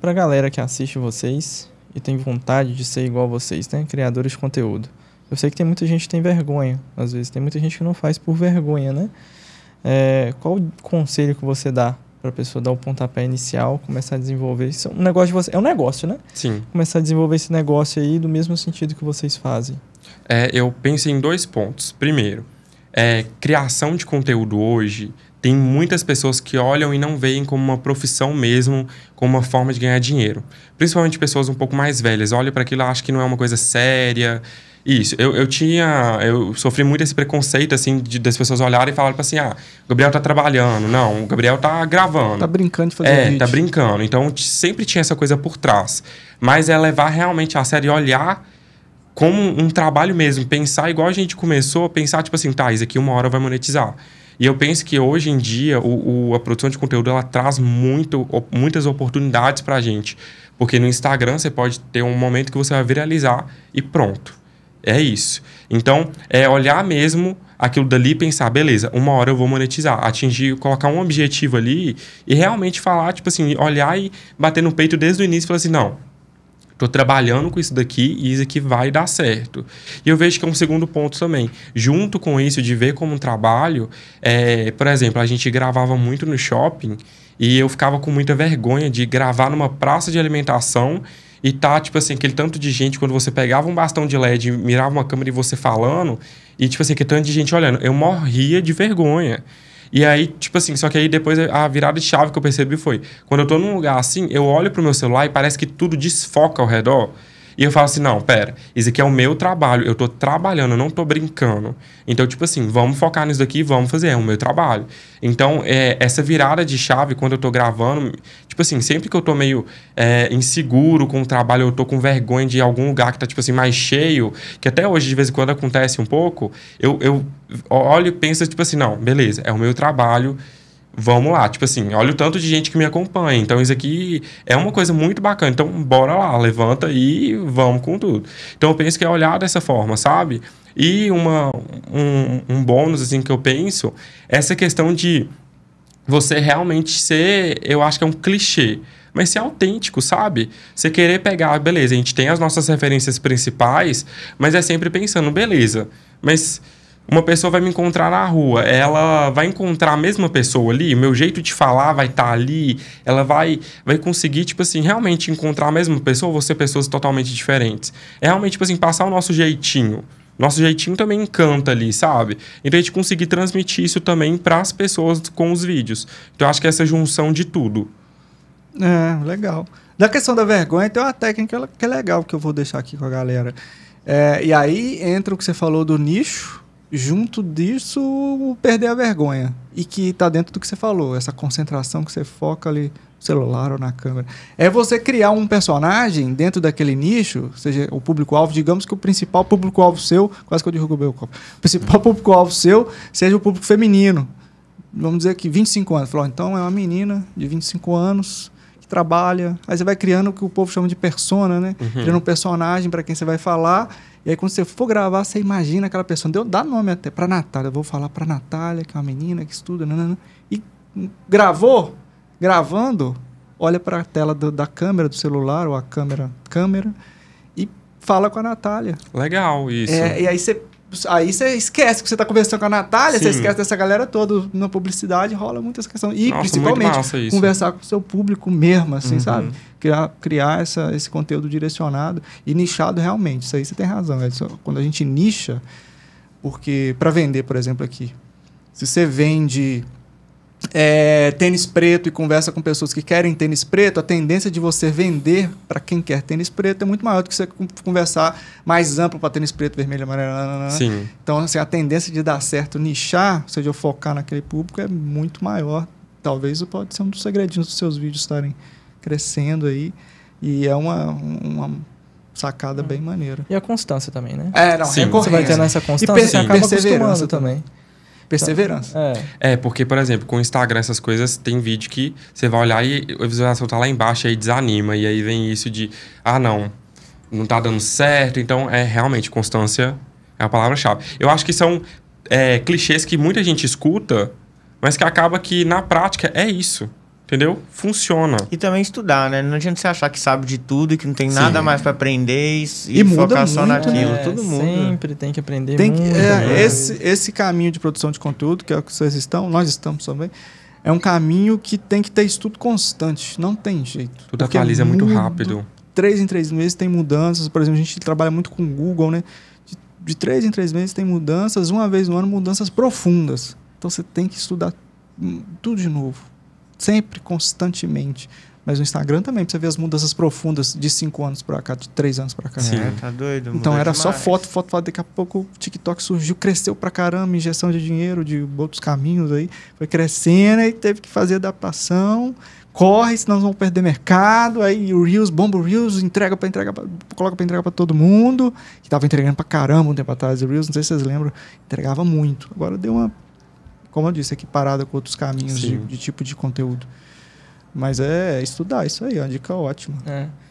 Pra galera que assiste vocês e tem vontade de ser igual a vocês, né? Criadores de conteúdo. Eu sei que tem muita gente que tem vergonha, às vezes. Tem muita gente que não faz por vergonha, né? É, qual o conselho que você dá para pessoa dar o pontapé inicial, começar a desenvolver isso? É um negócio de você, é um negócio, né? Sim. Começar a desenvolver esse negócio aí do mesmo sentido que vocês fazem. É, eu pensei em dois pontos. Primeiro, é, criação de conteúdo hoje tem muitas pessoas que olham e não veem como uma profissão mesmo, como uma forma de ganhar dinheiro. Principalmente pessoas um pouco mais velhas, olham para aquilo e acham que não é uma coisa séria. Isso, eu, eu tinha. Eu sofri muito esse preconceito, assim, de, das pessoas olharem e falarem assim: ah, o Gabriel tá trabalhando. Não, o Gabriel tá gravando. Tá brincando de fazer É, vídeo. tá brincando. Então sempre tinha essa coisa por trás. Mas é levar realmente a sério e olhar como um trabalho mesmo, pensar igual a gente começou, pensar tipo assim, tá, isso aqui uma hora vai monetizar. E eu penso que hoje em dia o, o a produção de conteúdo ela traz muito, muitas oportunidades para a gente. Porque no Instagram você pode ter um momento que você vai viralizar e pronto. É isso. Então, é olhar mesmo aquilo dali e pensar, beleza, uma hora eu vou monetizar, atingir, colocar um objetivo ali e realmente falar, tipo assim, olhar e bater no peito desde o início e falar assim, não, tô trabalhando com isso daqui e isso aqui vai dar certo. E eu vejo que é um segundo ponto também. Junto com isso, de ver como um trabalho, é, por exemplo, a gente gravava muito no shopping e eu ficava com muita vergonha de gravar numa praça de alimentação e tá, tipo assim, aquele tanto de gente, quando você pegava um bastão de LED, mirava uma câmera e você falando, e tipo assim, aquele tanto de gente olhando. Eu morria de vergonha. E aí, tipo assim, só que aí depois a virada de chave que eu percebi foi: quando eu tô num lugar assim, eu olho pro meu celular e parece que tudo desfoca ao redor. E eu falo assim: não, pera, isso aqui é o meu trabalho, eu tô trabalhando, eu não tô brincando. Então, tipo assim, vamos focar nisso daqui, vamos fazer, é o meu trabalho. Então, é, essa virada de chave, quando eu tô gravando, tipo assim, sempre que eu tô meio é, inseguro com o trabalho, eu tô com vergonha de algum lugar que tá, tipo assim, mais cheio, que até hoje, de vez em quando, acontece um pouco, eu, eu olho e penso, tipo assim, não, beleza, é o meu trabalho vamos lá. Tipo assim, olha o tanto de gente que me acompanha. Então, isso aqui é uma coisa muito bacana. Então, bora lá, levanta e vamos com tudo. Então, eu penso que é olhar dessa forma, sabe? E uma, um, um bônus, assim, que eu penso, é essa questão de você realmente ser, eu acho que é um clichê, mas ser autêntico, sabe? Você querer pegar, beleza, a gente tem as nossas referências principais, mas é sempre pensando, beleza, mas uma pessoa vai me encontrar na rua, ela vai encontrar a mesma pessoa ali, o meu jeito de falar vai estar tá ali, ela vai vai conseguir, tipo assim, realmente encontrar a mesma pessoa ou ser pessoas totalmente diferentes? É realmente, tipo assim, passar o nosso jeitinho. Nosso jeitinho também encanta ali, sabe? Então a gente conseguir transmitir isso também para as pessoas com os vídeos. Então eu acho que é essa junção de tudo. É, legal. Da questão da vergonha, tem uma técnica que é legal que eu vou deixar aqui com a galera. É, e aí entra o que você falou do nicho, junto disso, perder a vergonha. E que está dentro do que você falou, essa concentração que você foca ali no celular ou na câmera. É você criar um personagem dentro daquele nicho, seja o público-alvo, digamos que o principal público-alvo seu, quase que eu derrubei o copo, o principal público-alvo seu seja o público feminino. Vamos dizer que 25 anos. Falou, então é uma menina de 25 anos trabalha. Aí você vai criando o que o povo chama de persona, né? Uhum. Criando um personagem para quem você vai falar. E aí quando você for gravar, você imagina aquela pessoa. Deu, dá nome até para Natália. Eu vou falar para Natália, que é uma menina que estuda, nanana. E gravou, gravando, olha para a tela do, da câmera do celular ou a câmera câmera e fala com a Natália. Legal isso. É, e aí você Aí você esquece que você está conversando com a Natália, você esquece dessa galera toda. Na publicidade rola muita essa questão. E Nossa, principalmente conversar com o seu público mesmo, assim, uhum. sabe? Criar, criar essa, esse conteúdo direcionado e nichado realmente. Isso aí você tem razão. Edson. quando a gente nicha, porque para vender, por exemplo, aqui, se você vende é, tênis preto e conversa com pessoas que querem tênis preto, a tendência de você vender para quem quer tênis preto é muito maior do que você conversar mais amplo para tênis preto, vermelho, amarelo. Né? Sim. Então, assim, a tendência de dar certo nichar, ou seja, focar naquele público, é muito maior. Talvez pode ser um dos segredinhos dos seus vídeos estarem crescendo aí. E é uma, uma sacada hum. bem maneira. E a constância também, né? É, não, Sim. Você vai tendo essa constância e, per e acaba acostumando também. Perseverança. É. é. porque, por exemplo, com o Instagram, essas coisas, tem vídeo que você vai olhar e a visualização tá lá embaixo, aí desanima. E aí vem isso de, ah, não, não tá dando certo. Então, é realmente, constância é a palavra-chave. Eu acho que são é, clichês que muita gente escuta, mas que acaba que, na prática, é isso. Entendeu? Funciona. E também estudar, né? Não adianta você achar que sabe de tudo e que não tem Sim. nada mais para aprender e, e, e focar só naquilo. Né? Todo mundo. Sempre tem que aprender tem que, muito. É, né? esse, esse caminho de produção de conteúdo, que é o que vocês estão, nós estamos também, é um caminho que tem que ter estudo constante. Não tem jeito. Tudo atualiza muito rápido. Três em três meses tem mudanças. Por exemplo, a gente trabalha muito com o Google, né? De, de três em três meses tem mudanças. Uma vez no ano, mudanças profundas. Então você tem que estudar hum, tudo de novo sempre, constantemente. Mas no Instagram também, pra você ver as mudanças profundas de cinco anos pra cá, de três anos pra cá. Sim, é, tá doido. Então era demais. só foto, foto, foto. Daqui a pouco o TikTok surgiu, cresceu pra caramba, injeção de dinheiro, de outros caminhos aí. Foi crescendo e teve que fazer adaptação. Corre, senão nós vamos perder mercado. Aí o Reels, bomba o Reels, entrega pra entrega, pra, coloca pra entregar pra todo mundo. Que tava entregando pra caramba um tempo atrás. O Reels, não sei se vocês lembram, entregava muito. Agora deu uma como eu disse, equiparada com outros caminhos de, de, tipo de conteúdo. Mas é estudar isso aí, é uma dica ótima. É.